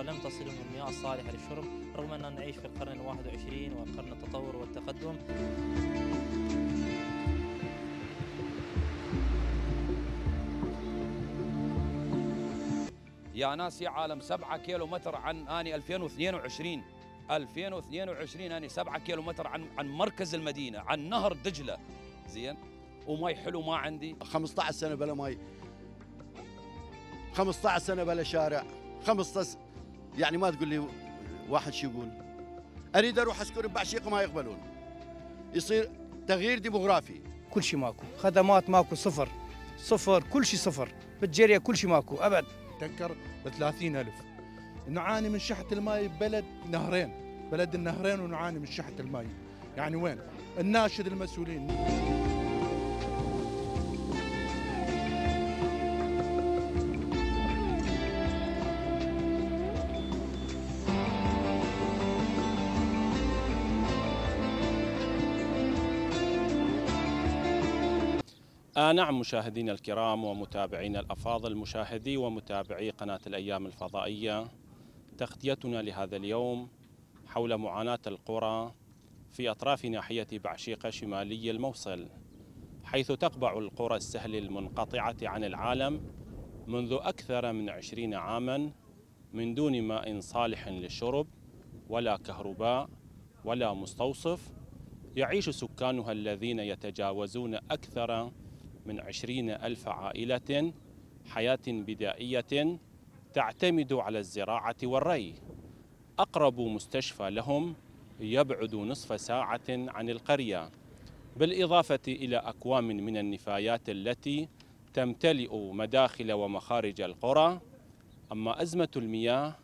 الأخرى لم تصلهم المياه الصالحة للشرب رغم أننا نعيش في القرن الواحد وعشرين وقرن التطور والتقدم يا ناس يا عالم 7 كيلو متر عن اني 2022 2022 اني 7 كيلو متر عن عن مركز المدينه عن نهر دجله زين ومي حلو ما عندي 15 سنه بلا مي 15 سنه بلا شارع 15 يعني ما تقول لي واحد شو يقول اريد اروح اسكن بعشيق ما يقبلون يصير تغيير ديموغرافي كل شيء ماكو خدمات ماكو صفر صفر كل شيء صفر بالجريه كل شيء ماكو ابد تنكر ب 30000 نعاني من شحت الماء ببلد نهرين بلد النهرين ونعاني من شحت الماء يعني وين الناشد المسؤولين نعم مشاهدينا الكرام ومتابعينا الأفاضل مشاهدي ومتابعي قناة الأيام الفضائية تغطيتنا لهذا اليوم حول معاناة القرى في أطراف ناحية بعشيقة شمالي الموصل حيث تقبع القرى السهل المنقطعة عن العالم منذ أكثر من عشرين عاما من دون ماء صالح للشرب ولا كهرباء ولا مستوصف يعيش سكانها الذين يتجاوزون أكثر من عشرين ألف عائلة حياة بدائية تعتمد على الزراعة والري أقرب مستشفى لهم يبعد نصف ساعة عن القرية بالإضافة إلى أكوام من النفايات التي تمتلئ مداخل ومخارج القرى أما أزمة المياه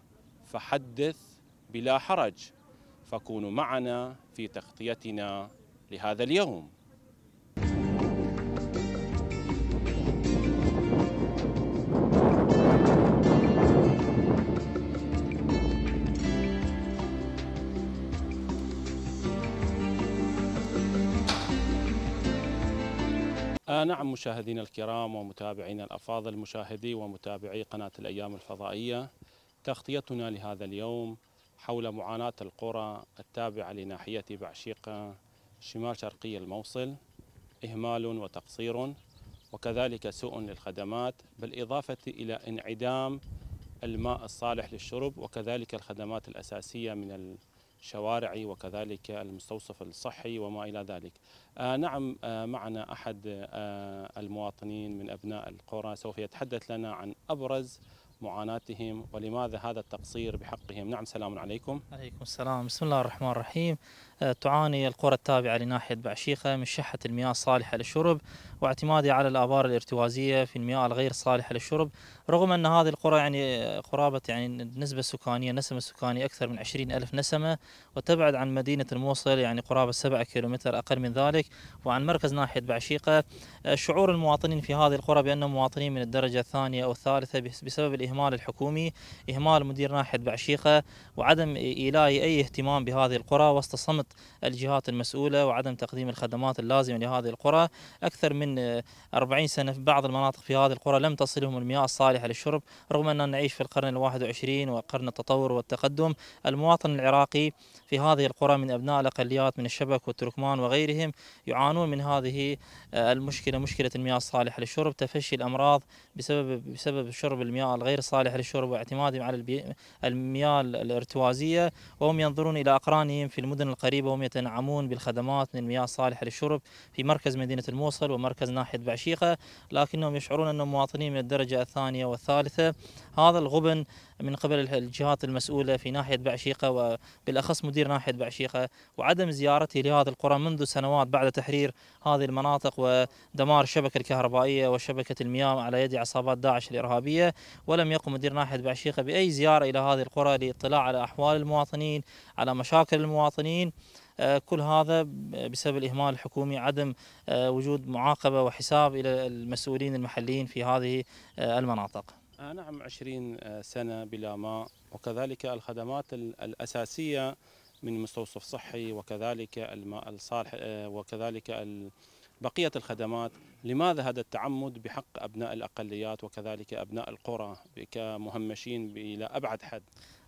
فحدث بلا حرج فكونوا معنا في تغطيتنا لهذا اليوم نعم مشاهدينا الكرام ومتابعينا الافاضل مشاهدي ومتابعي قناه الايام الفضائيه تغطيتنا لهذا اليوم حول معاناه القرى التابعه لناحيه بعشيقه شمال شرقي الموصل اهمال وتقصير وكذلك سوء للخدمات بالاضافه الى انعدام الماء الصالح للشرب وكذلك الخدمات الاساسيه من شوارعي وكذلك المستوصف الصحي وما إلى ذلك آه نعم آه معنا أحد آه المواطنين من أبناء القرى سوف يتحدث لنا عن أبرز معاناتهم ولماذا هذا التقصير بحقهم نعم سلام عليكم عليكم السلام بسم الله الرحمن الرحيم آه، تعاني القرى التابعة لناحية بعشيقة من شحة المياه الصالحة للشرب واعتمادها على الآبار الارتوازية في المياه الغير صالحة للشرب رغم أن هذه القرى يعني قرابة يعني النسبة السكانية نسمة السكانية أكثر من 20 ألف نسمة وتبعد عن مدينة الموصل يعني قرابة 7 كيلومتر أقل من ذلك وعن مركز ناحية بعشيقة آه، شعور المواطنين في هذه القرى بأنهم مواطنين من الدرجة الثانية أو الثالثة بسبب الإهانة الإهمال الحكومي إهمال مدير ناحية بعشيقة وعدم إيلاء أي اهتمام بهذه القرى وسط صمت الجهات المسؤولة وعدم تقديم الخدمات اللازمة لهذه القرى أكثر من 40 سنة في بعض المناطق في هذه القرى لم تصلهم المياه الصالحة للشرب رغم أننا نعيش في القرن الواحد 21 وقرن التطور والتقدم المواطن العراقي في هذه القرى من أبناء الأقليات من الشبك والتركمان وغيرهم يعانون من هذه آه، المشكلة مشكلة المياه الصالحة للشرب تفشي الأمراض بسبب بسبب شرب المياه الغير صالحة للشرب واعتمادهم على المياه الارتوازية وهم ينظرون إلى أقرانهم في المدن القريبة وهم يتنعمون بالخدمات من المياه الصالحة للشرب في مركز مدينة الموصل ومركز ناحية بعشيقة لكنهم يشعرون أنهم مواطنين من الدرجة الثانية والثالثة هذا الغبن من قبل الجهات المسؤولة في ناحية بعشيقة وبالأخص مدير مدير ناحية بعشيقة وعدم زيارته لهذه القرى منذ سنوات بعد تحرير هذه المناطق ودمار الشبكة الكهربائية وشبكة المياه على يد عصابات داعش الإرهابية ولم يقم مدير ناحية بعشيقة بأي زيارة إلى هذه القرى للاطلاع على أحوال المواطنين على مشاكل المواطنين آه، كل هذا بسبب الإهمال الحكومي عدم آه، وجود معاقبة وحساب إلى المسؤولين المحليين في هذه آه، المناطق نعم عشرين سنة بلا ماء وكذلك الخدمات الأساسية من مستوصف صحي وكذلك الماء الصالح آه، وكذلك بقية الخدمات لماذا هذا التعمد بحق أبناء الأقليات وكذلك أبناء القرى كمهمشين إلى أبعد حد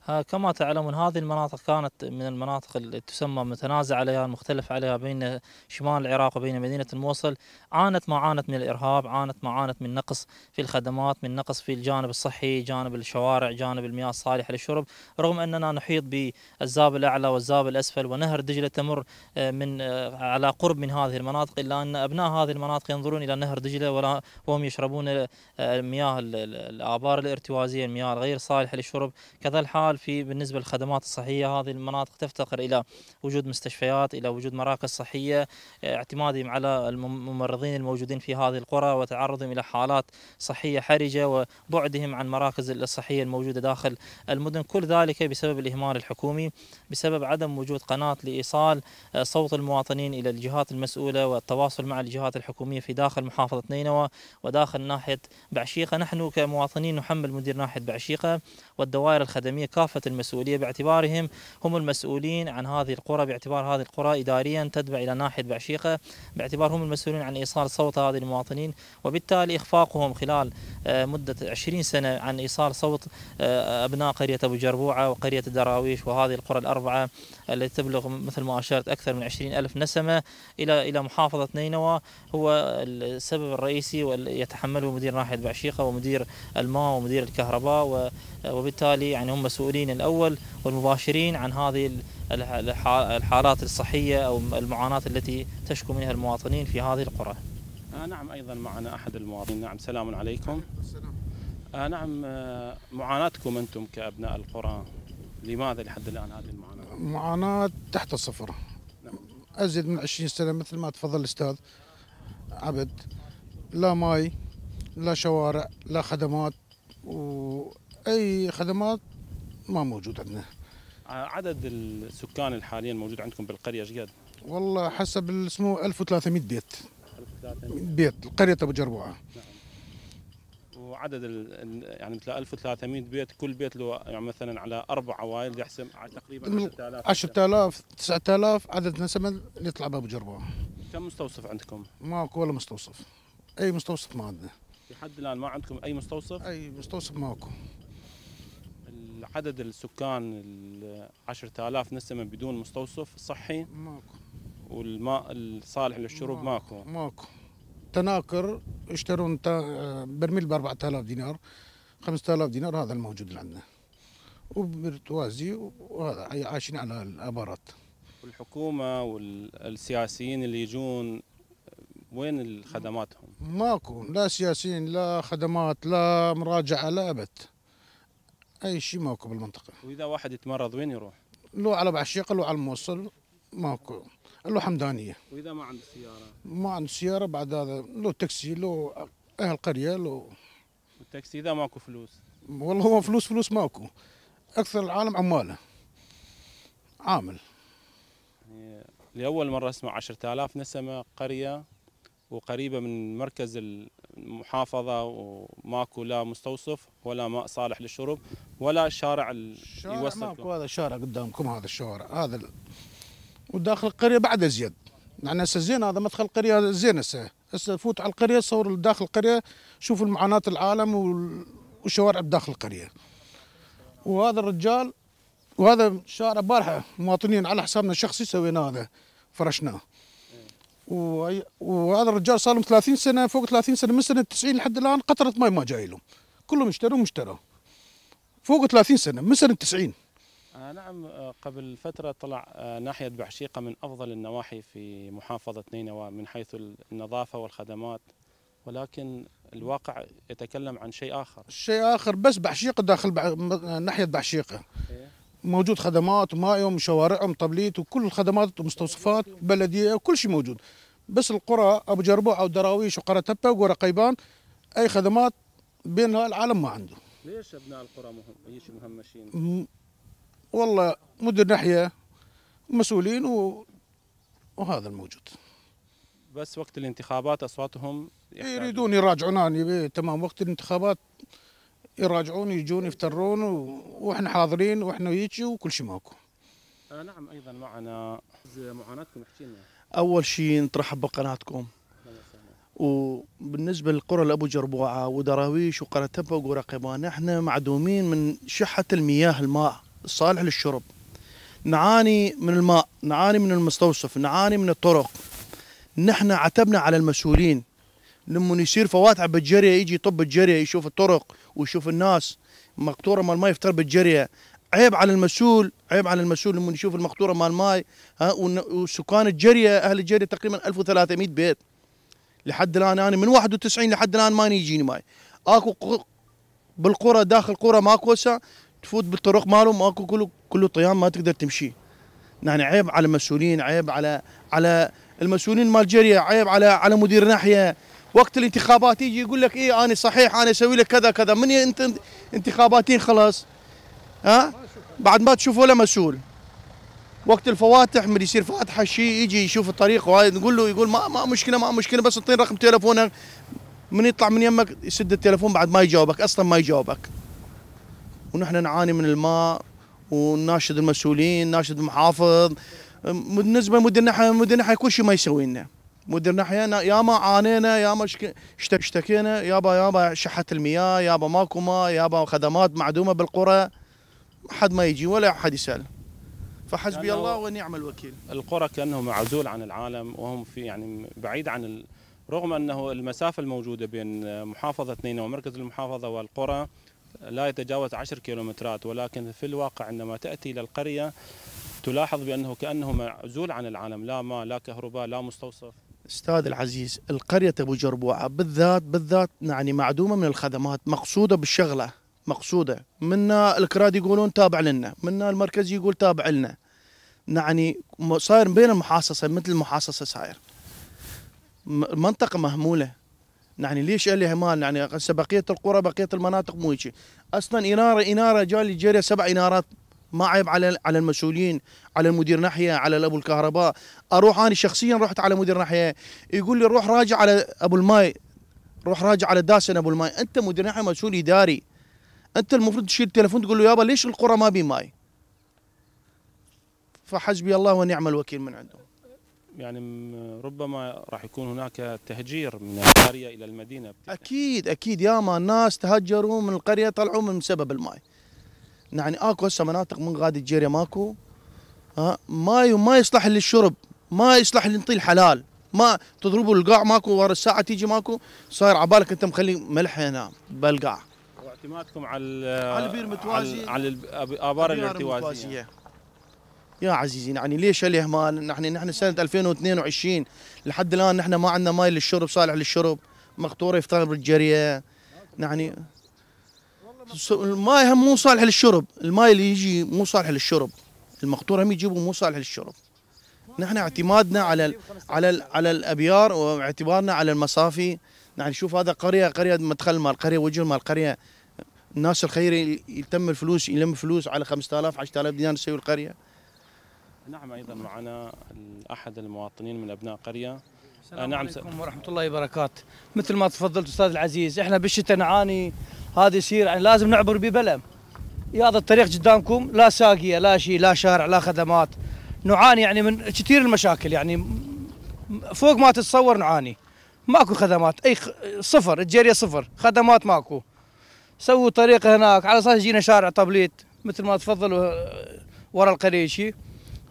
آه، كما تعلمون هذه المناطق كانت من المناطق اللي تسمى متنازع عليها المختلف عليها بين شمال العراق وبين مدينة الموصل عانت ما عانت من الإرهاب عانت ما عانت من نقص في الخدمات من نقص في الجانب الصحي جانب الشوارع جانب المياه الصالحة للشرب رغم أننا نحيط بالزاب الأعلى والزاب الأسفل ونهر دجلة تمر آه، من آه، على قرب من هذه المناطق إلا أن أبناء هذه المناطق ينظرون إلى نهر دجلة ولا وهم يشربون المياه الآبار الارتوازية المياه الغير صالحة للشرب كذا الحال الحال في بالنسبه للخدمات الصحيه هذه المناطق تفتقر الى وجود مستشفيات الى وجود مراكز صحيه آه، اعتمادهم على الممرضين الموجودين في هذه القرى وتعرضهم الى حالات صحيه حرجه وبعدهم عن مراكز الصحيه الموجوده داخل المدن كل ذلك بسبب الاهمال الحكومي بسبب عدم وجود قناه لايصال آه، صوت المواطنين الى الجهات المسؤوله والتواصل مع الجهات الحكوميه في داخل محافظه نينوى وداخل ناحيه بعشيقه نحن كمواطنين نحمل مدير ناحيه بعشيقه والدوائر الخدميه كافة المسؤولية باعتبارهم هم المسؤولين عن هذه القرى باعتبار هذه القرى إداريا تتبع إلى ناحية بعشيقة باعتبار هم المسؤولين عن إيصال صوت هذه المواطنين وبالتالي إخفاقهم خلال آه، مدة 20 سنة عن إيصال صوت آه، أبناء قرية أبو جربوعة وقرية الدراويش وهذه القرى الأربعة التي تبلغ مثل ما أشرت أكثر من 20 ألف نسمة إلى إلى محافظة نينوى هو السبب الرئيسي ويتحمله مدير ناحية بعشيقة ومدير الماء ومدير الكهرباء وبالتالي يعني هم مسؤولين الأول والمباشرين عن هذه الحالات الصحية أو المعاناة التي تشكو منها المواطنين في هذه القرى آه نعم أيضا معنا أحد المواطنين نعم سلام عليكم آه نعم آه، معاناتكم أنتم كأبناء القرى لماذا لحد الآن هذه المعاناة معاناة تحت الصفر أزيد من 20 سنة مثل ما تفضل الأستاذ عبد لا ماي لا شوارع لا خدمات وأي خدمات ما موجود عندنا عدد السكان الحالي الموجود عندكم بالقرية ايش قد؟ والله حسب اسمه 1300 بيت 1300 بيت قرية أبو جربوعة نعم. وعدد يعني مثل 1300 بيت كل بيت له يعني مثلا على اربع عوائل يحسم تقريبا 10000 10000 9000 عدد نسمه اللي يطلع باب جربه كم مستوصف عندكم؟ ماكو ولا مستوصف اي مستوصف ما عندنا لحد الان ما عندكم اي مستوصف؟ اي مستوصف ماكو عدد السكان ال 10000 نسمه بدون مستوصف صحي؟ ماكو والماء الصالح للشرب ماكو ماكو, ماكو. تناكر يشترون آه، برميل ب 4000 دينار 5000 دينار هذا الموجود اللي عندنا وبرتوازي وهذا عايشين على الابارات الحكومه والسياسيين اللي يجون وين خدماتهم؟ ماكو لا سياسيين لا خدمات لا مراجعه لا ابد اي شيء ماكو بالمنطقه واذا واحد يتمرض وين يروح؟ لو على بعشيق لو على الموصل ماكو لو حمدانيه واذا ما عنده سياره ما عنده سياره بعد هذا له تاكسي له اهل قريه له والتاكسي اذا ماكو فلوس والله هو فلوس فلوس ماكو اكثر العالم عماله عامل يعني لاول مره اسمع 10000 نسمه قريه وقريبه من مركز المحافظه وماكو لا مستوصف ولا ماء صالح للشرب ولا شارع, شارع يوصل ماكو هذا شارع قدامكم هذا الشارع هذا وداخل القريه بعد زياد يعني هسه زين هذا مدخل القريه زين هسه هسه فوت على القريه صور داخل القريه شوف المعاناه العالم والشوارع بداخل القريه وهذا الرجال وهذا شارع بارحه مواطنين على حسابنا الشخصي سوينا هذا فرشناه وهذا الرجال صار لهم 30 سنه فوق 30 سنه من سنه 90 لحد الان قطره ماي ما جاي لهم كلهم اشتروا مشتروا فوق 30 سنه من سنه 90 آه نعم آه، قبل فترة طلع آه ناحية بعشيقة من أفضل النواحي في محافظة نينوى من حيث النظافة والخدمات ولكن الواقع يتكلم عن شيء آخر شيء آخر بس بعشيقة داخل بع... ناحية بعشيقة إيه. موجود خدمات مايهم شوارعهم طبليت وكل الخدمات ومستوصفات بلدية وكل شيء موجود بس القرى أبو جربوع أو دراويش وقرى تبة وقرى قيبان أي خدمات بين العالم ما عنده ليش أبناء القرى مهم... مهمشين؟ م... والله مدير ناحيه مسؤولين وهذا الموجود بس وقت الانتخابات اصواتهم يريدون يعني تمام وقت الانتخابات يراجعون يجون يفترون و... واحنا حاضرين واحنا هيجي وكل شيء ماكو آه نعم ايضا معنا معاناتكم احكي لنا اول شيء نترحب بقناتكم وبالنسبه للقرى لابو جربوعه ودراويش وقرى تبق ورقبان احنا معدومين من شحه المياه الماء صالح للشرب نعاني من الماء نعاني من المستوصف نعاني من الطرق نحن عتبنا على المسؤولين لما يصير فواتع بالجريه يجي يطب الجريه يشوف الطرق ويشوف الناس مقطوره مال ماي يفتر بالجريه عيب على المسؤول عيب على المسؤول لما يشوف المقطوره مال ماي ها وسكان الجريه اهل الجريه تقريبا 1300 بيت لحد الان انا من 91 لحد الان ما يجيني ماي اكو بالقرى داخل قرى ماكو هسه تفوت بالطرق ماله ماكو كله كله طيام ما تقدر تمشي يعني عيب على المسؤولين عيب على على المسؤولين مال جريه عيب على على مدير ناحيه وقت الانتخابات يجي يقول لك ايه انا صحيح انا اسوي لك كذا كذا من انت انتخاباتين خلاص ها بعد ما تشوفه ولا مسؤول وقت الفواتح من يصير فاتحه شيء يجي يشوف الطريق وهاي نقول له يقول ما ما مشكله ما مشكله بس اعطيني رقم تليفونك من يطلع من يمك يسد التليفون بعد ما يجاوبك اصلا ما يجاوبك ونحن نعاني من الماء ونناشد المسؤولين ناشد المحافظ بالنسبه مدير ناحيه مدير ناحيه كل شيء ما يسوي لنا مدير ناحيه يا ما عانينا يا ما اشتكينا يابا يابا شحت المياه يابا ماكو ماء يابا خدمات معدومه بالقرى ما حد ما يجي ولا حد يسال فحسبي الله ونعم الوكيل القرى كانه معزول عن العالم وهم في يعني بعيد عن ال... رغم انه المسافه الموجوده بين محافظه نينوى ومركز المحافظه والقرى لا يتجاوز 10 كيلومترات ولكن في الواقع عندما تأتي إلى القرية تلاحظ بأنه كأنه معزول عن العالم لا ماء لا كهرباء لا مستوصف استاذ العزيز القرية أبو جربوعة بالذات بالذات يعني معدومة من الخدمات مقصودة بالشغلة مقصودة منا الكراد يقولون تابع لنا منا المركز يقول تابع لنا يعني صاير بين المحاصصة مثل المحاصصة صاير منطقة مهمولة يعني ليش اللي همال يعني هسه بقيه القرى بقيه المناطق مو هيك اصلا اناره اناره جالي جاري سبع انارات ما عيب على على المسؤولين على المدير ناحيه على ابو الكهرباء اروح انا شخصيا رحت على مدير ناحيه يقول لي روح راجع على ابو الماي روح راجع على داسن ابو الماي انت مدير ناحيه مسؤول اداري انت المفروض تشيل التليفون تقول له يابا ليش القرى ما بي ماي فحسبي الله ونعم الوكيل من عندهم يعني ربما راح يكون هناك تهجير من القريه الى المدينه اكيد اكيد اكيد ياما الناس تهجروا من القريه طلعوا من سبب الماي يعني اكو هسه مناطق من غادي الجيريا ماكو ها ما ما يصلح للشرب ما يصلح لنطيل حلال ما تضربوا القاع ماكو ورا الساعه تيجي ماكو صاير عبالك انت مخلي ملح هنا بالقاع واعتمادكم على على البير متوازي على, على الابار الارتوازيه يا عزيزي يعني ليش الاهمال؟ نحن نحن سنه 2022 لحد الان نحن ما عندنا ماي للشرب صالح للشرب مقطوره في بالجريه الجريه يعني الماي هم مو صالح للشرب الماي اللي يجي مو صالح للشرب المقطوره هم يجيبوا مو صالح للشرب نحن اعتمادنا على الـ على الـ على الابيار واعتبارنا على المصافي يعني شوف هذا قريه قريه مدخل مال قريه وجه مال قريه الناس الخيري يتم الفلوس يلم فلوس على 5000 10000 دينار يسوي القريه نعم ايضا معنا احد المواطنين من ابناء قريه آه، السلام نعم عليكم ورحمه الله وبركاته مثل ما تفضلت استاذ العزيز احنا بالشتاء نعاني هذا يصير يعني لازم نعبر ببلم هذا الطريق قدامكم لا ساقيه لا شيء لا شارع لا خدمات نعاني يعني من كثير المشاكل يعني فوق ما تتصور نعاني ماكو خدمات اي صفر الجاريه صفر خدمات ماكو سووا طريق هناك على اساس يجينا شارع طبليت مثل ما تفضلوا آه، ورا القريشي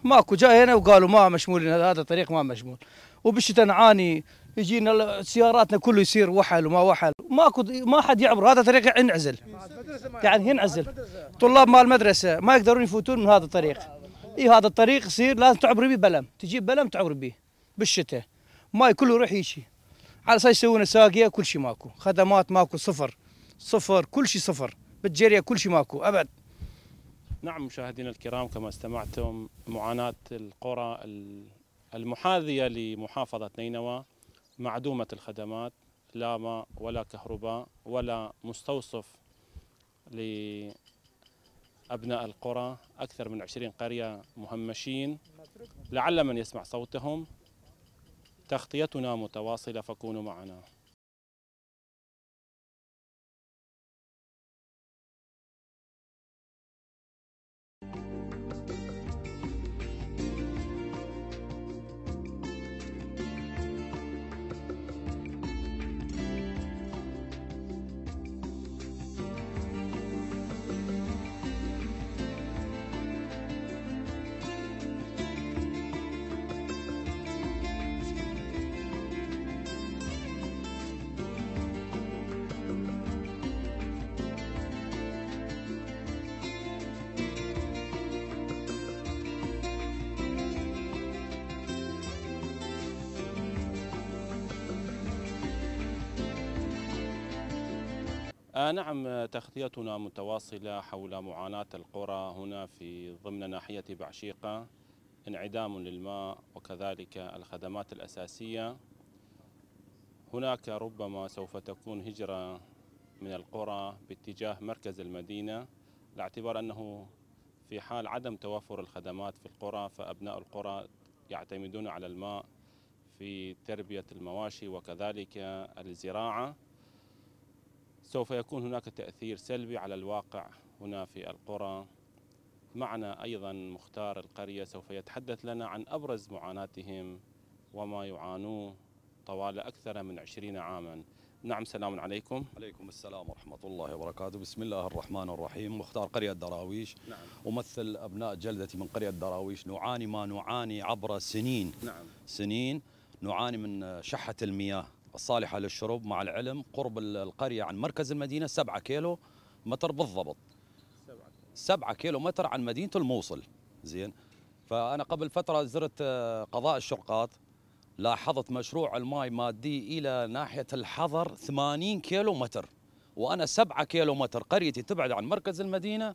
ماكو جاي هنا وقالوا ما مشمول هذا الطريق ما مشمول وبالشتاء نعاني يجينا سياراتنا كله يصير وحل وما وحل ماكو ما حد يعبر هذا طريق ينعزل يعني ينعزل طلاب مال المدرسه ما يقدرون يفوتون من هذا الطريق اي هذا الطريق يصير لازم تعبر به بلم تجيب بلم تعبر به بالشتاء ماي كله يروح يشي على اساس يسوون ساقيه كل شيء ماكو خدمات ماكو صفر صفر كل شيء صفر بالجريه كل شيء ماكو ابد نعم مشاهدينا الكرام كما استمعتم معاناة القرى المحاذية لمحافظة نينوى معدومة الخدمات لا ماء ولا كهرباء ولا مستوصف لأبناء القرى أكثر من عشرين قرية مهمشين لعل من يسمع صوتهم تغطيتنا متواصلة فكونوا معنا آه نعم تغطيتنا متواصلة حول معاناة القرى هنا في ضمن ناحية بعشيقة انعدام للماء وكذلك الخدمات الأساسية هناك ربما سوف تكون هجرة من القرى باتجاه مركز المدينة لاعتبار أنه في حال عدم توفر الخدمات في القرى فأبناء القرى يعتمدون على الماء في تربية المواشي وكذلك الزراعة سوف يكون هناك تأثير سلبي على الواقع هنا في القرى معنا أيضا مختار القرية سوف يتحدث لنا عن أبرز معاناتهم وما يعانوه طوال أكثر من عشرين عاما نعم سلام عليكم عليكم السلام ورحمة الله وبركاته بسم الله الرحمن الرحيم مختار قرية دراويش نعم. أمثل أبناء جلدتي من قرية دراويش نعاني ما نعاني عبر سنين نعم. سنين نعاني من شحة المياه الصالحة للشرب مع العلم قرب القرية عن مركز المدينة 7 كيلو متر بالضبط 7 كيلو متر عن مدينة الموصل زين فأنا قبل فترة زرت آه، قضاء الشرقات لاحظت مشروع الماء مادي إلى ناحية الحظر 80 كيلو متر وأنا 7 كيلو متر قريتي تبعد عن مركز المدينة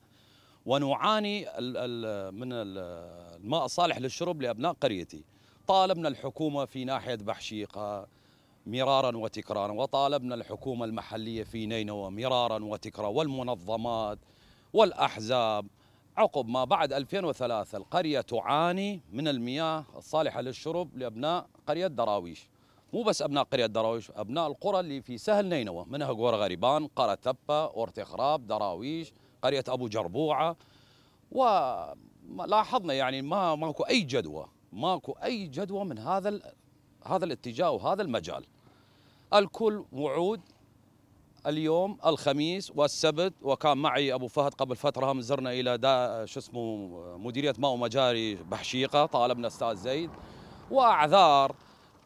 ونعاني من الماء الصالح للشرب لأبناء قريتي طالبنا الحكومة في ناحية بحشيقة مرارا وتكرارا وطالبنا الحكومة المحلية في نينوى مرارا وتكرارا والمنظمات والأحزاب عقب ما بعد 2003 القرية تعاني من المياه الصالحة للشرب لأبناء قرية دراويش مو بس أبناء قرية دراويش أبناء القرى اللي في سهل نينوى منها قور غريبان قرى تبة أورتخراب دراويش قرية أبو جربوعة ولاحظنا يعني ما ماكو أي جدوى ماكو أي جدوى من هذا هذا الاتجاه وهذا المجال الكل وعود اليوم الخميس والسبت وكان معي ابو فهد قبل فتره هم زرنا الى دا شو اسمه مديريه ماء ومجاري بحشيقه طالبنا استاذ زيد واعذار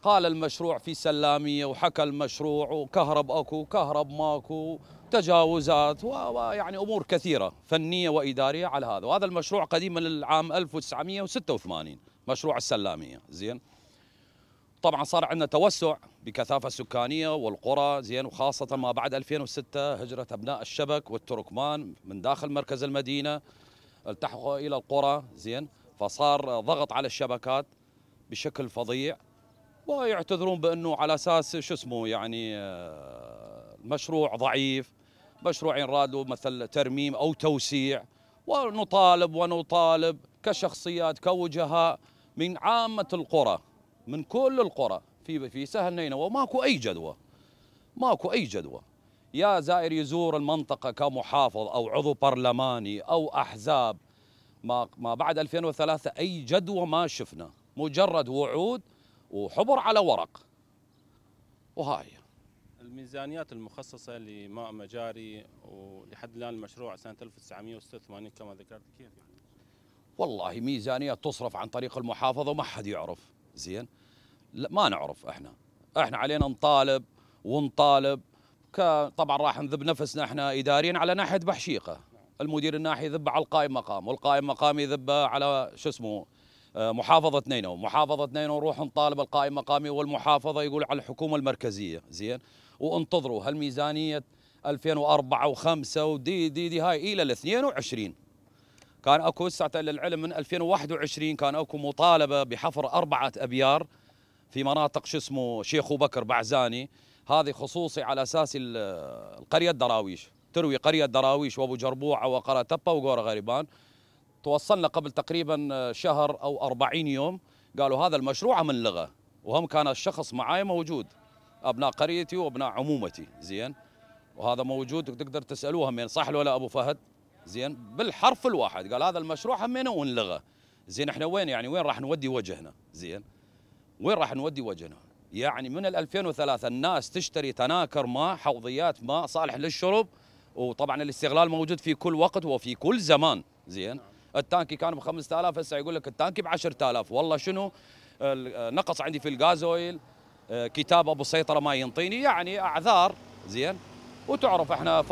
قال المشروع في سلاميه وحكى المشروع وكهرب اكو كهرب ماكو تجاوزات ويعني امور كثيره فنيه واداريه على هذا وهذا المشروع قديم من العام 1986 مشروع السلاميه زين طبعا صار عندنا توسع بكثافه سكانيه والقرى زين وخاصه ما بعد 2006 هجره ابناء الشبك والتركمان من داخل مركز المدينه التحقوا الى القرى زين فصار ضغط على الشبكات بشكل فظيع ويعتذرون بانه على اساس شو اسمه يعني آه، مشروع ضعيف مشروعين رادوا مثل ترميم او توسيع ونطالب ونطالب كشخصيات كوجهاء من عامه القرى من كل القرى في في سهل نينوى ماكو اي جدوى ماكو اي جدوى يا زائر يزور المنطقه كمحافظ او عضو برلماني او احزاب ما ما بعد 2003 اي جدوى ما شفنا مجرد وعود وحبر على ورق وهاي الميزانيات المخصصه لماء مجاري ولحد الان المشروع سنه 1986 كما ذكرت كيف يعني؟ والله ميزانيات تصرف عن طريق المحافظه وما حد يعرف زين لا ما نعرف احنا احنا علينا نطالب ونطالب طبعا راح نذب نفسنا احنا اداريا على ناحيه بحشيقه المدير الناحي يذب على القائم مقام والقائم مقام يذب على شو اسمه آه، محافظة نينو محافظة نينو نروح نطالب القائم مقامي والمحافظة يقول على الحكومة المركزية زين وانتظروا هالميزانية 2004 و5 ودي دي دي هاي إلى ال 22 كان اكو هسه للعلم من 2021 كان اكو مطالبه بحفر اربعه ابيار في مناطق شو اسمه شيخ بكر بعزاني هذه خصوصي على اساس القريه الدراويش تروي قريه دراويش وابو جربوعه تبه وقوره غريبان توصلنا قبل تقريبا شهر او 40 يوم قالوا هذا المشروع من لغه وهم كان الشخص معاي موجود ابناء قريتي وابناء عمومتي زين وهذا موجود تقدر تسالوهم يعني صح ولا ابو فهد زين بالحرف الواحد قال هذا المشروع همينه ونلغه زين احنا وين يعني وين راح نودي وجهنا زين وين راح نودي وجهنا يعني من 2003 الناس تشتري تناكر ماء حوضيات ماء صالح للشرب وطبعا الاستغلال موجود في كل وقت وفي كل زمان زين التانكي كان ب 5000 هسه يقول لك التانكي ب 10000 والله شنو نقص عندي في الغازويل آه، كتابه سيطره ما ينطيني يعني اعذار زين وتعرف احنا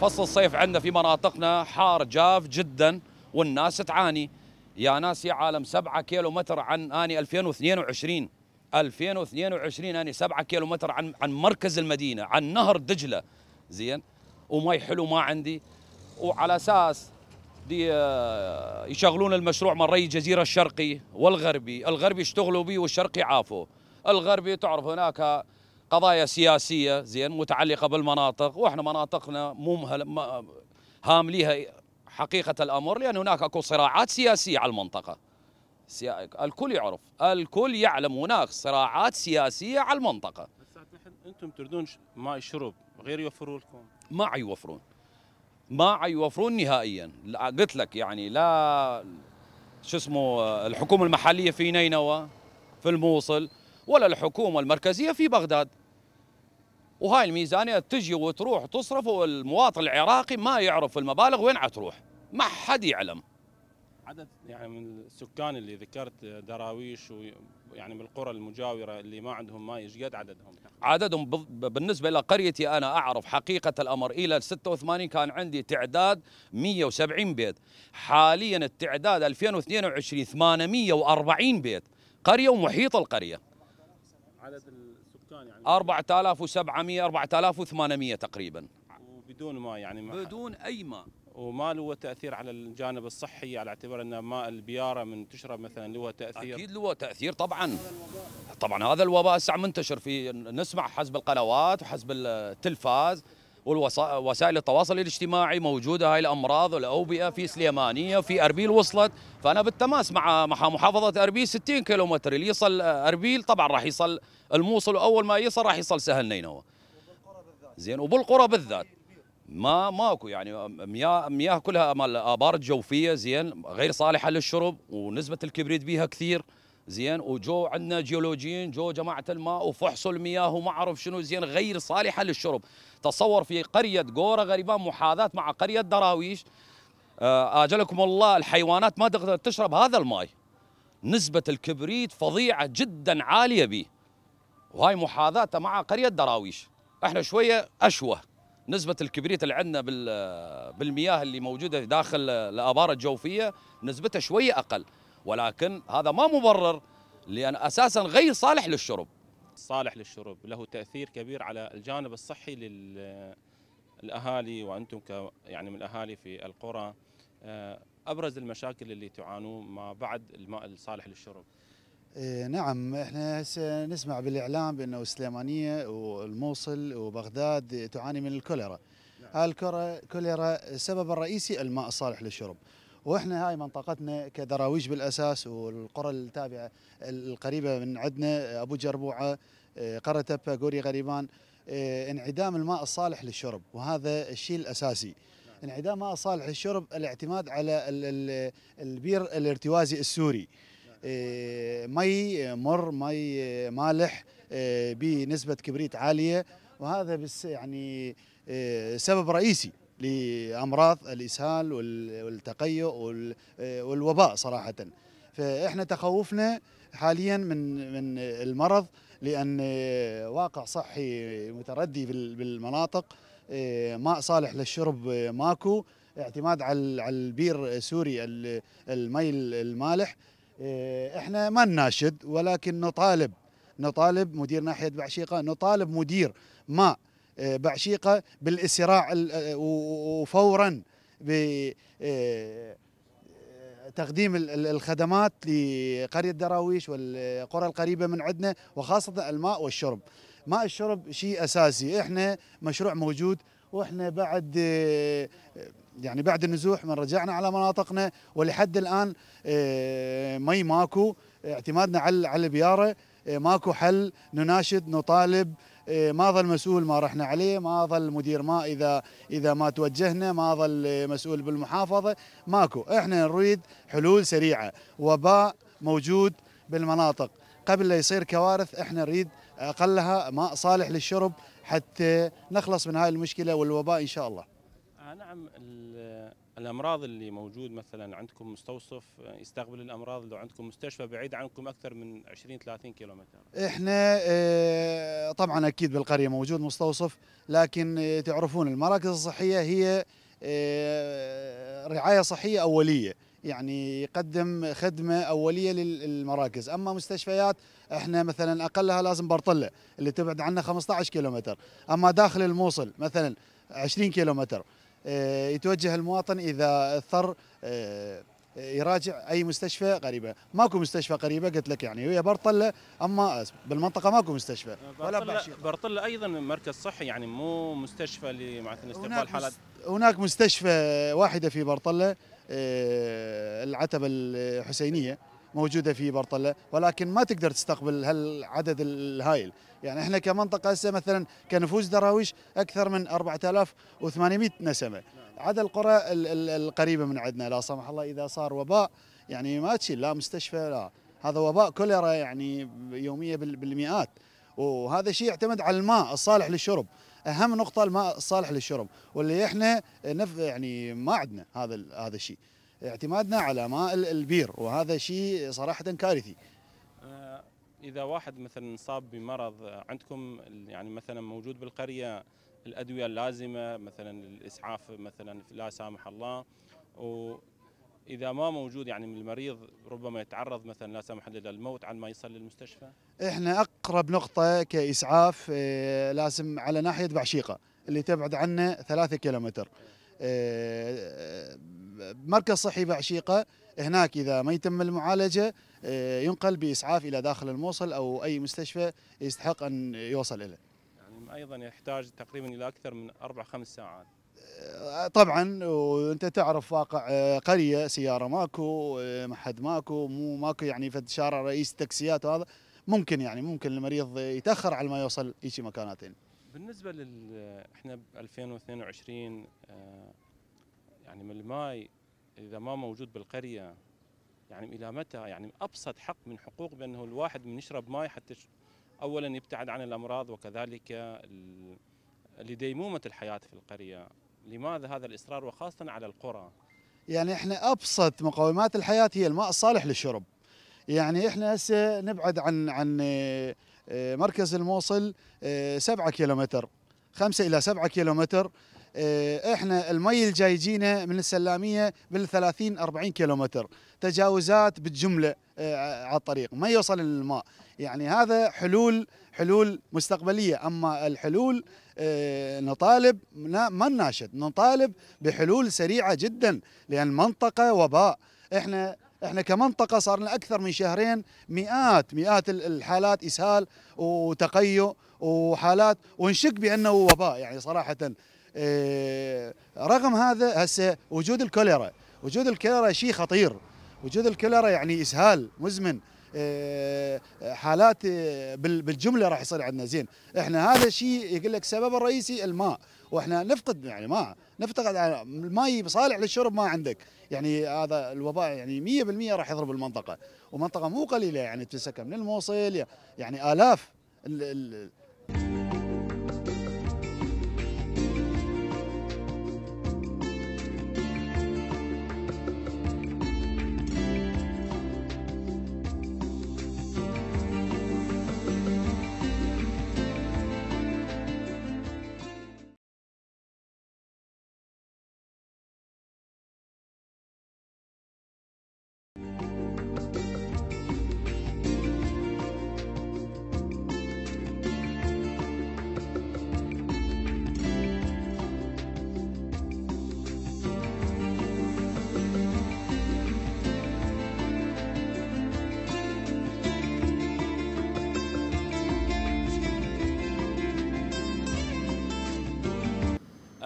فصل الصيف عندنا في مناطقنا حار جاف جدا والناس تعاني يا ناس يا عالم 7 كيلو متر عن اني 2022 2022 اني 7 كيلو متر عن عن مركز المدينه عن نهر دجله زين ومي حلو ما عندي وعلى اساس دي آه، يشغلون المشروع من ري الجزيره الشرقي والغربي الغربي اشتغلوا به والشرقي عافوا الغربي تعرف هناك قضايا سياسيه زين متعلقه بالمناطق واحنا مناطقنا مو هامليها حقيقه الامر لان هناك اكو صراعات سياسيه على المنطقه الكل يعرف الكل يعلم هناك صراعات سياسيه على المنطقه انتم تريدون ماء شرب غير يوفروا لكم ما يوفرون ما يوفرون نهائيا قلت لك يعني لا شو اسمه الحكومه المحليه في نينوى في الموصل ولا الحكومه المركزيه في بغداد وهاي الميزانيه تجي وتروح تصرف والمواطن العراقي ما يعرف المبالغ وين عتروح ما حد يعلم عدد يعني من السكان اللي ذكرت دراويش ويعني من القرى المجاوره اللي ما عندهم ما ايش قد عددهم؟ عددهم بالنسبه الى قريتي انا اعرف حقيقه الامر الى 86 كان عندي تعداد 170 بيت حاليا التعداد 2022 840 بيت قريه ومحيط القريه عدد الان يعني 4700 4800 تقريبا وبدون ماء يعني ما بدون اي ماء وما له تاثير على الجانب الصحي على اعتبار ان ماء البياره من تشرب مثلا له تاثير اكيد له تاثير طبعا طبعا هذا الوباء هسه منتشر في نسمع حسب القنوات وحسب التلفاز والوسائل التواصل الاجتماعي موجوده هاي الامراض والاوبئه في سليمانيه في اربيل وصلت فانا بالتماس مع محافظه اربيل 60 كيلومتر اللي يصل اربيل طبعا راح يصل الموصل واول ما يصل راح يصل سهل نينوى زين وبالقرى بالذات ما ماكو يعني مياه مياه كلها مال ابار جوفيه زين غير صالحه للشرب ونسبه الكبريت بيها كثير زين وجو عندنا جيولوجيين جو جماعه الماء وفحصوا المياه وما اعرف شنو زين غير صالحه للشرب تصور في قريه قوره غريبان محاذاه مع قريه دراويش آه، اجلكم الله الحيوانات ما تقدر تشرب هذا الماي نسبه الكبريت فظيعه جدا عاليه به وهاي محاذاته مع قريه دراويش احنا شويه اشوه نسبة الكبريت اللي عندنا بالمياه اللي موجودة داخل الآبار الجوفية نسبتها شوية أقل ولكن هذا ما مبرر لأن أساسا غير صالح للشرب صالح للشرب له تأثير كبير على الجانب الصحي للأهالي وأنتم ك يعني من الأهالي في القرى آه، أبرز المشاكل اللي تعانون ما بعد الماء الصالح للشرب إيه، نعم احنا هسه نسمع بالاعلام بانه السليمانيه والموصل وبغداد تعاني من الكوليرا نعم. الكوليرا السبب الرئيسي الماء الصالح للشرب واحنا هاي منطقتنا كدراويش بالاساس والقرى التابعه القريبه من عندنا ابو جربوعه آه، قرى تبه قوري غريبان آه، انعدام الماء الصالح للشرب وهذا الشيء الاساسي نعم. انعدام ماء صالح للشرب الاعتماد على البير الارتوازي السوري نعم. آه، مي مر مي مالح بنسبه كبريت عاليه نعم. وهذا بس يعني سبب رئيسي لامراض الاسهال والتقيؤ آه، والوباء صراحه فاحنا تخوفنا حاليا من من المرض لان واقع صحي متردي بالمناطق آه، ماء صالح للشرب ماكو اعتماد على البير السوري المي المالح آه، احنا ما نناشد ولكن نطالب نطالب مدير ناحيه بعشيقه نطالب مدير ماء بعشيقه بالاسراع وفورا آه، تقديم الخدمات لقرية دراويش والقرى القريبة من عندنا وخاصة الماء والشرب ماء الشرب شيء أساسي إحنا مشروع موجود وإحنا بعد آه، يعني بعد النزوح من رجعنا على مناطقنا ولحد الآن آه، مي ماكو اعتمادنا على البيارة ماكو حل نناشد نطالب إيه، ما ظل مسؤول ما رحنا عليه ما ظل مدير ما إذا إذا ما توجهنا ما ظل مسؤول بالمحافظة ماكو إحنا نريد حلول سريعة وباء موجود بالمناطق قبل لا يصير كوارث إحنا نريد أقلها ماء صالح للشرب حتى نخلص من هاي المشكلة والوباء إن شاء الله نعم الامراض اللي موجود مثلا عندكم مستوصف يستقبل الامراض لو عندكم مستشفى بعيد عنكم اكثر من 20 30 كيلومتر احنا آه، طبعا اكيد بالقريه موجود مستوصف لكن آه، تعرفون المراكز الصحيه هي آه، رعايه صحيه اوليه يعني يقدم خدمة أولية للمراكز أما مستشفيات احنا مثلا أقلها لازم برطلة اللي تبعد عنا 15 كيلومتر أما داخل الموصل مثلا 20 كيلومتر آه، يتوجه المواطن اذا اضطر آه، يراجع اي مستشفى قريبه، ماكو مستشفى قريبه قلت لك يعني هي برطله اما بالمنطقه ماكو مستشفى ولا برطله برطله ايضا مركز صحي يعني مو مستشفى اللي معناته استقبال حالات هناك مستشفى واحده في برطله آه، العتبه الحسينيه موجوده في برطله ولكن ما تقدر تستقبل هالعدد الهائل يعني احنا كمنطقه هسه مثلا كنفوس دراويش اكثر من 4800 نسمه عدا القرى القريبه من عندنا لا سمح الله اذا صار وباء يعني ما تشيل لا مستشفى لا هذا وباء كوليرا يعني يوميه بالمئات وهذا شيء يعتمد على الماء الصالح للشرب اهم نقطه الماء الصالح للشرب واللي احنا يعني ما عندنا هذا هذا الشيء اعتمادنا على ماء البير وهذا شيء صراحه كارثي آه، اذا واحد مثلا صاب بمرض آه، عندكم يعني مثلا موجود بالقريه الادويه اللازمه مثلا الاسعاف مثلا لا سامح الله واذا ما موجود يعني من المريض ربما يتعرض مثلا لا سمح الله للموت عن ما يصل للمستشفى احنا اقرب نقطه كاسعاف آه، لازم على ناحيه بعشيقه اللي تبعد عنا ثلاثة كيلومتر مركز صحي بعشيقه هناك اذا ما يتم المعالجه آه، ينقل باسعاف الى داخل الموصل او اي مستشفى يستحق ان يوصل اليه. يعني ايضا يحتاج تقريبا الى اكثر من اربع خمس ساعات. آه، طبعا وانت تعرف واقع آه، قريه سياره ماكو ما حد ماكو مو ماكو يعني فد شارع رئيس تاكسيات وهذا ممكن يعني ممكن المريض يتاخر على ما يوصل هيك مكانات بالنسبه لل احنا ب 2022 يعني من الماي اذا ما موجود بالقريه يعني الى متى يعني ابسط حق من حقوق بانه الواحد من يشرب ماي حتى اولا يبتعد عن الامراض وكذلك لديمومه الحياه في القريه لماذا هذا الاصرار وخاصه على القرى يعني احنا ابسط مقومات الحياه هي الماء الصالح للشرب يعني احنا هسه نبعد عن عن آه، مركز الموصل 7 آه، كيلومتر 5 الى 7 كيلومتر آه، احنا المي الجاي يجينا من السلاميه بال 30 40 كيلومتر تجاوزات بالجمله آه، على الطريق ما يوصل الماء يعني هذا حلول حلول مستقبليه اما الحلول آه، نطالب ما نناشد نطالب بحلول سريعه جدا لان المنطقه وباء احنا احنا كمنطقه صار لنا اكثر من شهرين مئات مئات الحالات اسهال وتقيؤ وحالات ونشك بانه وباء يعني صراحه آه، رغم هذا هسه وجود الكوليرا وجود الكوليرا شيء خطير وجود الكوليرا يعني اسهال مزمن آه، حالات آه، بالجمله راح يصير عندنا زين احنا هذا الشيء يقول لك سبب الرئيسي الماء واحنا نفقد يعني ما نفتقد الماء صالح للشرب ما عندك يعني هذا الوباء يعني 100% راح يضرب المنطقه ومنطقه مو قليله يعني تتسكن من الموصل يعني الاف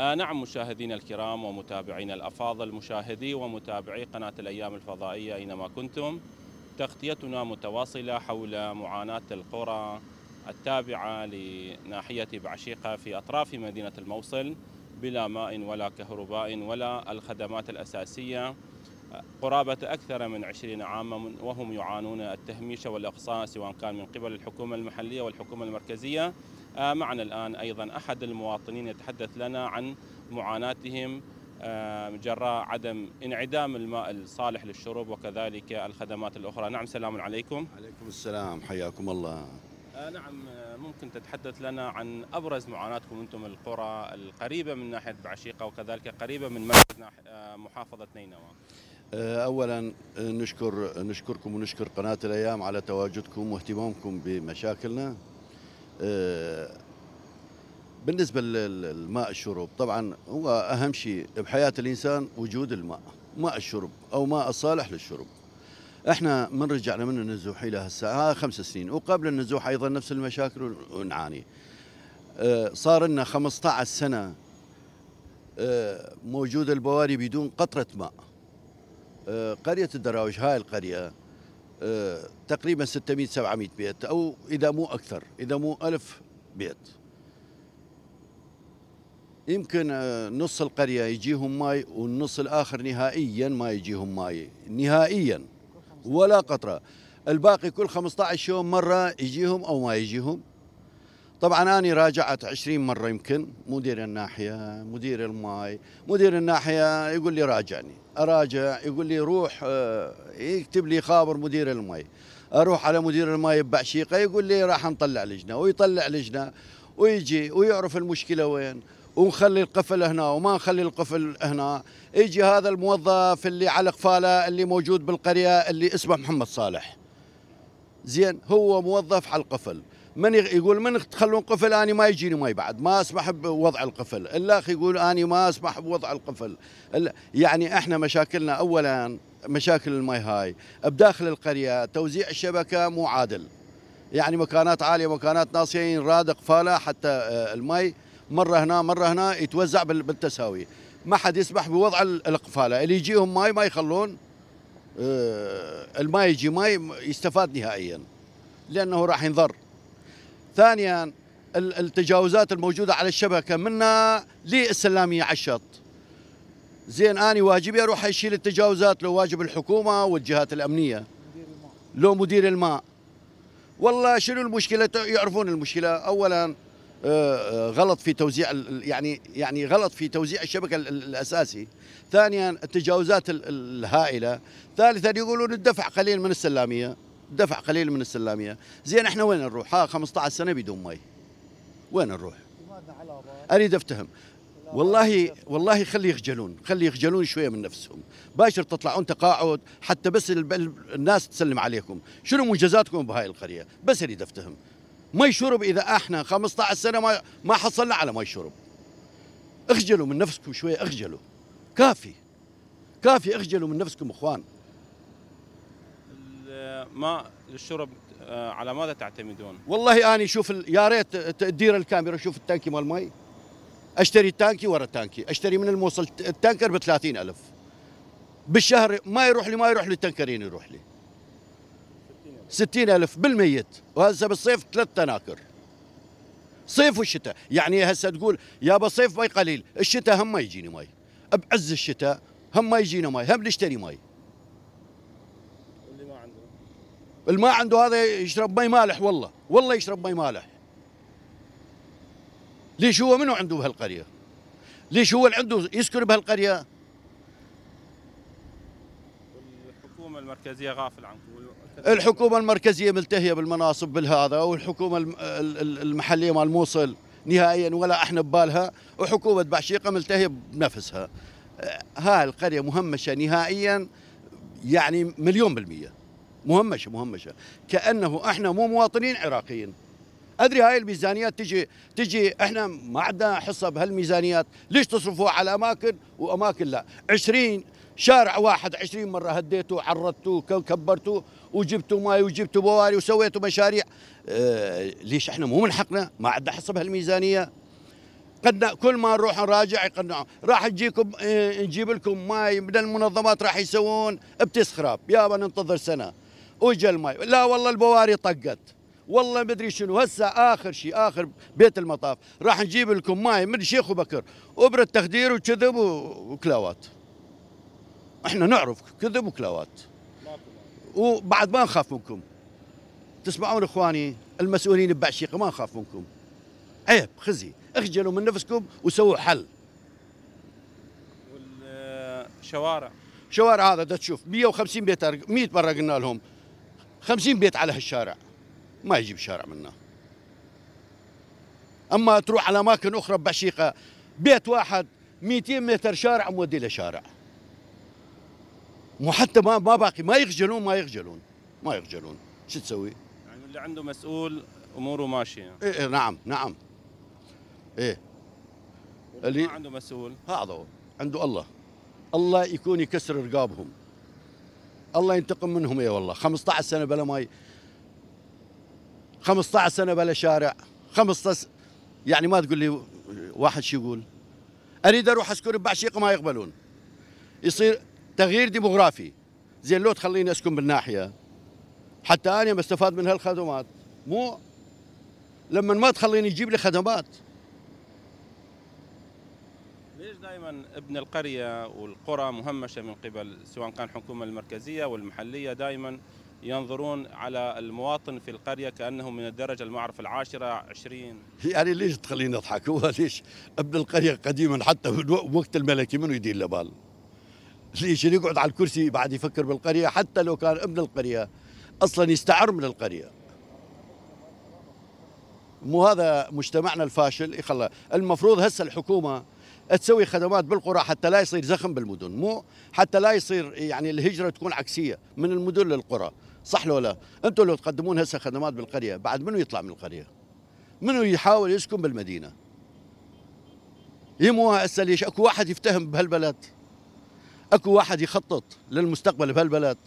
آه نعم مشاهدينا الكرام ومتابعينا الافاضل مشاهدي ومتابعي قناه الايام الفضائيه اينما كنتم تغطيتنا متواصله حول معاناه القرى التابعه لناحيه بعشيقه في اطراف مدينه الموصل بلا ماء ولا كهرباء ولا الخدمات الاساسيه قرابة أكثر من 20 عاما وهم يعانون التهميش والإقصاء سواء كان من قبل الحكومة المحلية والحكومة المركزية آه، معنا الآن أيضا أحد المواطنين يتحدث لنا عن معاناتهم آه، جراء عدم انعدام الماء الصالح للشرب وكذلك الخدمات الأخرى نعم سلام عليكم عليكم السلام حياكم الله آه، نعم ممكن تتحدث لنا عن أبرز معاناتكم أنتم القرى القريبة من ناحية بعشيقة وكذلك قريبة من مركز محافظة نينوى اولا نشكر نشكركم ونشكر قناه الايام على تواجدكم واهتمامكم بمشاكلنا آه، بالنسبه للماء الشرب طبعا هو اهم شيء بحياه الانسان وجود الماء ماء الشرب او ماء الصالح للشرب احنا من رجعنا من النزوح الى هالساعه خمس سنين وقبل النزوح ايضا نفس المشاكل ونعاني آه، صار لنا 15 سنه آه، موجود البواري بدون قطره ماء قريه الدراوش هاي القريه آه، تقريبا 600 700 بيت او اذا مو اكثر اذا مو 1000 بيت يمكن آه، نص القريه يجيهم ماي والنص الاخر نهائيا ما يجيهم ماي نهائيا ولا قطره الباقي كل 15 يوم مره يجيهم او ما يجيهم طبعا انا راجعت 20 مره يمكن مدير الناحيه مدير الماي مدير الناحيه يقول لي راجعني اراجع يقول لي روح آه، يكتب لي خابر مدير المي اروح على مدير المي ببعشيقه يقول لي راح نطلع لجنه ويطلع لجنه ويجي ويعرف المشكله وين ونخلي القفل هنا وما نخلي القفل هنا يجي هذا الموظف اللي على قفاله اللي موجود بالقريه اللي اسمه محمد صالح زين هو موظف على القفل من يقول من تخلون قفل اني ما يجيني مي بعد ما اسمح بوضع القفل الاخ يقول اني ما اسمح بوضع القفل يعني احنا مشاكلنا اولا مشاكل المي هاي بداخل القريه توزيع الشبكه مو عادل يعني مكانات عاليه مكانات ناصيه راد قفاله حتى آه، المي مره هنا مره هنا يتوزع بالتساوي ما حد يسمح بوضع القفاله اللي يجيهم ماي ما يخلون آه، الماي يجي ماي يستفاد نهائيا لانه راح ينضر ثانيا التجاوزات الموجودة على الشبكة منا للسلامية على الشط زين أنا واجبي أروح أشيل التجاوزات لو واجب الحكومة والجهات الأمنية لو مدير الماء والله شنو المشكلة يعرفون المشكلة أولا آه، آه، غلط في توزيع يعني يعني غلط في توزيع الشبكه الاساسي ثانيا التجاوزات الهائله ثالثا يقولون الدفع قليل من السلاميه دفع قليل من السلاميه زين احنا وين نروح ها 15 سنه بدون مي وين نروح اريد افتهم والله والله خلي يخجلون خلي يخجلون شويه من نفسهم باشر تطلعون تقاعد حتى بس الناس تسلم عليكم شنو منجزاتكم بهاي القريه بس اريد افتهم مي شرب اذا احنا 15 سنه ما ما حصلنا على مي شرب اخجلوا من نفسكم شويه اخجلوا كافي كافي اخجلوا من نفسكم اخوان ماء للشرب آه، على ماذا تعتمدون؟ والله يعني شوف يا ريت تدير الكاميرا شوف التانكي مال مي اشتري التانكي ورا التانكي اشتري من الموصل التانكر ب 30000 بالشهر ما يروح لي ما يروح لي التنكرين يروح لي 60000 بالميت وهسه بالصيف ثلاث تناكر صيف وشتاء يعني هسه تقول يابا صيف مي قليل الشتاء هم ما يجيني مي بعز الشتاء هم ما يجينا مي هم نشتري مي اللي ما عنده هذا يشرب مي مالح والله والله يشرب مي مالح ليش هو منو عنده بهالقريه ليش هو اللي عنده يسكن بهالقريه الحكومه المركزيه غافل عنكم الحكومه المركزيه ملتهيه بالمناصب بالهذا والحكومه المحليه مال موصل نهائيا ولا احنا ببالها وحكومه بعشيقه ملتهيه بنفسها هاي القريه مهمشه نهائيا يعني مليون بالميه مهمشه مهمشه كانه احنا مو مواطنين عراقيين ادري هاي الميزانيات تجي تجي احنا ما عندنا حصه بهالميزانيات ليش تصرفوها على اماكن واماكن لا 20 شارع واحد 20 مره هديته عرضتوه كبرتوه وجبتوا ماي وجبتوا بواري وسويتوا مشاريع اه ليش احنا مو من حقنا ما عندنا حصه بهالميزانيه قد كل ما نروح نراجع يقنعوا راح نجيكم آه، نجيب لكم ماي من المنظمات راح يسوون ابتسخراب يابا ننتظر سنه واجى الماي لا والله البواري طقت والله ما ادري شنو هسه اخر شيء اخر بيت المطاف راح نجيب لكم ماي من شيخ بكر ابره تخدير وكذب وكلاوات احنا نعرف كذب وكلاوات وبعد ما نخاف منكم تسمعون اخواني المسؤولين ببعشيقه ما نخاف منكم عيب خزي اخجلوا من نفسكم وسووا حل والشوارع شوارع هذا تشوف 150 بيت 100 مره قلنا لهم 50 بيت على هالشارع ما يجيب شارع منا اما تروح على اماكن اخرى بعشيقه بيت واحد 200 متر شارع مودي لشارع مو حتى ما ما باقي ما يخجلون ما يخجلون ما يخجلون شو تسوي؟ يعني اللي عنده مسؤول اموره ماشيه يعني. إيه نعم نعم ايه اللي ما عنده مسؤول هذا عنده الله الله يكون يكسر رقابهم الله ينتقم منهم يا والله 15 سنه بلا ماي 15 سنه بلا شارع 15 يعني ما تقول لي واحد شو يقول اريد اروح اسكن بعشيقه ما يقبلون يصير تغيير ديموغرافي زين لو تخليني اسكن بالناحيه حتى انا بستفاد من هالخدمات مو لما ما تخليني يجيب لي خدمات ليش دائما ابن القرية والقرى مهمشة من قبل سواء كان الحكومة المركزية والمحلية دائما ينظرون على المواطن في القرية كأنه من الدرجة المعرفة العاشرة 20 يعني ليش تخلينا نضحك هو ليش ابن القرية قديما حتى وقت الملكي منو يدير له بال ليش يقعد على الكرسي بعد يفكر بالقرية حتى لو كان ابن القرية أصلا يستعر من القرية مو هذا مجتمعنا الفاشل يخلى المفروض هسه الحكومة تسوي خدمات بالقرى حتى لا يصير زخم بالمدن مو حتى لا يصير يعني الهجره تكون عكسيه من المدن للقرى صح لو لا انتم لو تقدمون هسه خدمات بالقريه بعد منو يطلع من القريه منو يحاول يسكن بالمدينه يمو هسه ليش اكو واحد يفتهم بهالبلد اكو واحد يخطط للمستقبل بهالبلد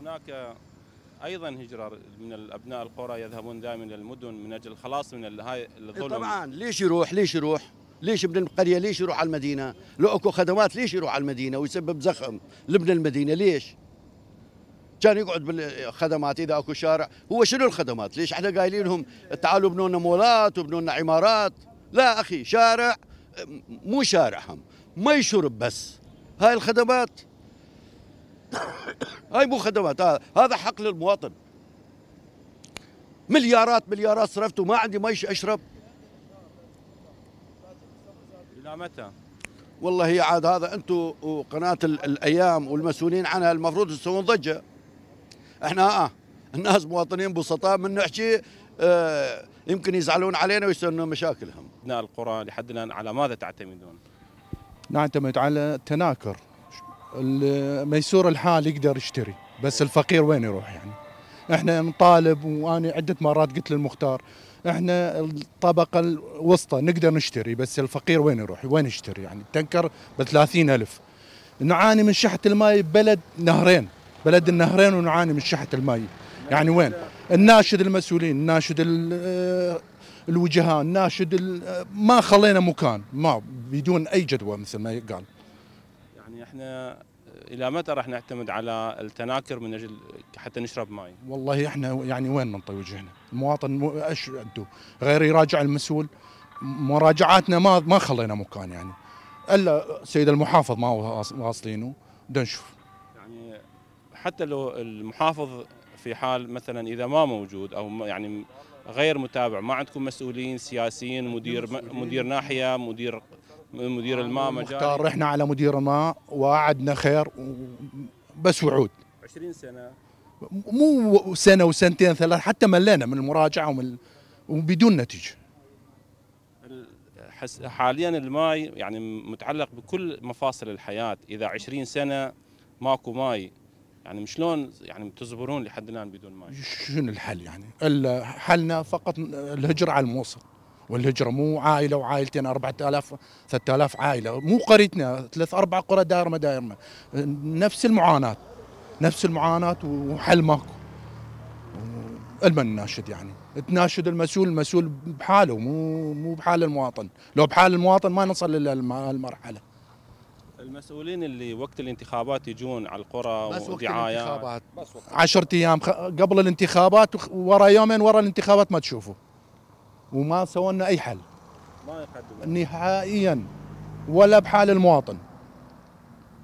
هناك ايضا هجرة من الابناء القرى يذهبون دائما الى المدن من اجل الخلاص من هاي الظلم طبعا ليش يروح ليش يروح ليش ابن القريه ليش يروح على المدينه لو اكو خدمات ليش يروح على المدينه ويسبب زخم لابن المدينه ليش كان يقعد بالخدمات اذا اكو شارع هو شنو الخدمات ليش احنا قايلين لهم تعالوا بنوا لنا مولات وبنوا لنا عمارات لا اخي شارع مو شارعهم مي ما يشرب بس هاي الخدمات هاي مو خدمات هذا حق للمواطن مليارات مليارات صرفت وما عندي مي اشرب الى متى؟ والله هي عاد هذا انتم وقناه الايام والمسؤولين عنها المفروض تسوون ضجه احنا آه الناس مواطنين بسطاء من نحكي آه يمكن يزعلون علينا ويسوون مشاكلهم ابناء القرى لحد الان على ماذا تعتمدون؟ نعتمد على التناكر ميسور الحال يقدر يشتري بس الفقير وين يروح يعني احنا نطالب وانا عده مرات قلت للمختار احنا الطبقه الوسطى نقدر نشتري بس الفقير وين يروح وين يشتري يعني تنكر ب ألف نعاني من شحة الماء بلد نهرين بلد النهرين ونعاني من شحة الماء يعني وين الناشد المسؤولين الناشد الوجهاء الناشد ما خلينا مكان ما بدون اي جدوى مثل ما قال احنا الى متى راح نعتمد على التناكر من اجل حتى نشرب ماي؟ والله احنا يعني وين ننطي وجهنا؟ المواطن ايش عنده؟ غير يراجع المسؤول مراجعاتنا ما ما خلينا مكان يعني الا سيد المحافظ ما واصلينه بدنا نشوف. يعني حتى لو المحافظ في حال مثلا اذا ما موجود او يعني غير متابع ما عندكم مسؤولين سياسيين مدير مدير ناحيه مدير مدير آه، الماء مختار رحنا على مدير الماء وعدنا خير بس وعود 20 سنه مو سنه وسنتين ثلاث حتى ملينا من المراجعه ومن وبدون نتيجه حاليا الماي يعني متعلق بكل مفاصل الحياه اذا 20 سنه ماكو ماي يعني شلون يعني تصبرون لحد الان بدون ماي شنو الحل يعني حلنا فقط الهجره على الموصل والهجره مو عائله وعائلتين 4000 3000 عائله مو قريتنا ثلاث اربع قرى ما دائره نفس المعاناه نفس المعاناه وحل ماكو المن ناشد يعني تناشد المسؤول المسؤول بحاله مو مو بحال المواطن لو بحال المواطن ما نصل لهالمرحله المسؤولين اللي وقت الانتخابات يجون على القرى بس ودعايات وقت الانتخابات ايام قبل الانتخابات ورا يومين ورا الانتخابات ما تشوفوا وما سووا لنا اي حل ما يقدم نهائيا ولا بحال المواطن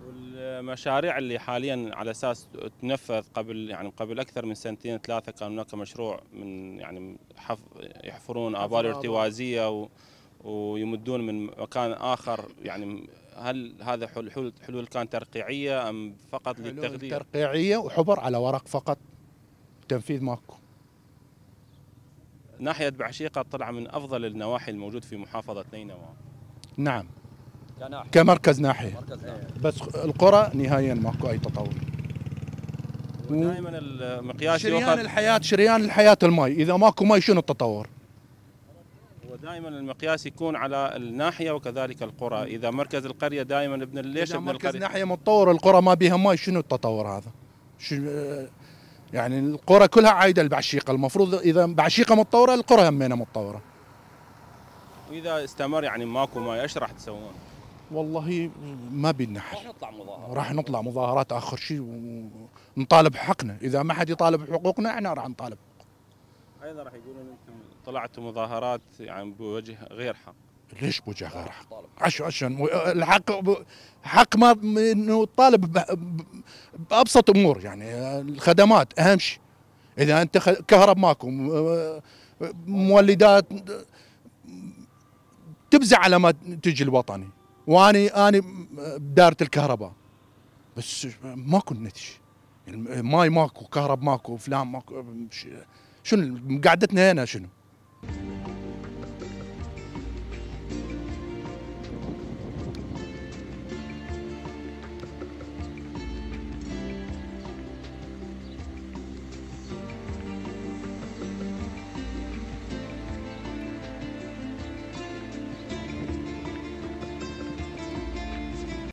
المشاريع اللي حاليا على اساس تنفذ قبل يعني قبل اكثر من سنتين ثلاثه كان هناك مشروع من يعني حف يحفرون ابار ارتوازيه و ويمدون من مكان اخر يعني هل هذا حلول حلول كانت ترقيعيه ام فقط للتغذيه؟ ترقيعيه وحبر على ورق فقط تنفيذ ماكو ناحية بعشيقة طلع من أفضل النواحي الموجود في محافظة نينوى نعم كناحية. كمركز ناحية ناحية. بس القرى نهائيا ماكو أي تطور دائما المقياس شريان الحياة شريان الحياة الماء إذا ماكو ماء شنو التطور ودائما المقياس يكون على الناحية وكذلك القرى إذا مركز القرية دائما ابن ليش ابن مركز القرية مركز ناحية متطور القرى ما بها ماي شنو التطور هذا شو يعني القرى كلها عايده لبعشيقه المفروض اذا بعشيقه متطوره القرى همينه متطوره واذا استمر يعني ماكو ما ايش راح تسوون والله ما بدنا حل راح نطلع مظاهرات راح نطلع مظاهرات اخر شيء ونطالب حقنا اذا ما حد يطالب بحقوقنا احنا راح نطالب ايضا راح يقولون انتم طلعتوا مظاهرات يعني بوجه غير حق ليش بوجه غير حق؟ عشان الحق حق ما انه الطالب بابسط امور يعني الخدمات اهم شيء اذا انت كهرب ماكو مولدات تبزع على ما تجي الوطني واني اني بدارة الكهرباء بس ماكو نتش الماي يعني ماكو كهرب ماكو فلان ماكو شنو قعدتنا هنا شنو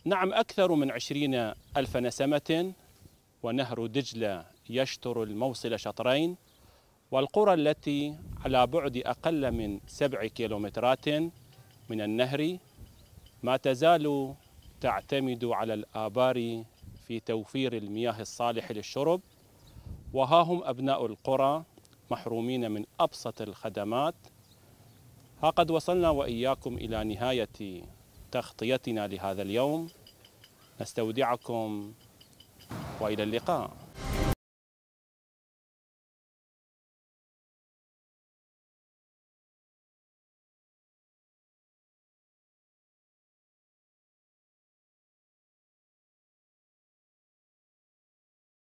نعم أكثر من عشرين ألف نسمة ونهر دجلة يشطر الموصل شطرين والقرى التي على بعد أقل من سبع كيلومترات من النهر ما تزال تعتمد على الآبار في توفير المياه الصالحة للشرب وها هم أبناء القرى محرومين من أبسط الخدمات ها قد وصلنا وإياكم إلى نهاية تغطيتنا لهذا اليوم نستودعكم والى اللقاء